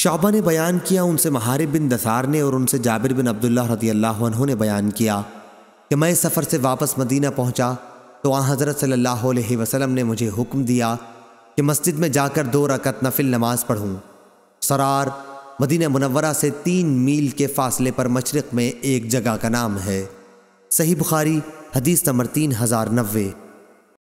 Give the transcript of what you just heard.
शाबा ने बयान किया उनसे महारिब बिन दसार ने और उनसे जाबिर बिन अब्दुल्ला रदी अल्लाह ने बयान किया कि मैं सफ़र से वापस मदीना पहुंचा तो वहाँ हज़रत सल्लल्लाहु अलैहि वसल्लम ने मुझे हुक्म दिया कि मस्जिद में जाकर दो रकत नफिल नमाज पढ़ूँ सरार मदीना मुनवरा से तीन मील के फासले पर मशरक़ में एक जगह का नाम है सही बुखारी हदीस नंबर तीन हज़ार नब्बे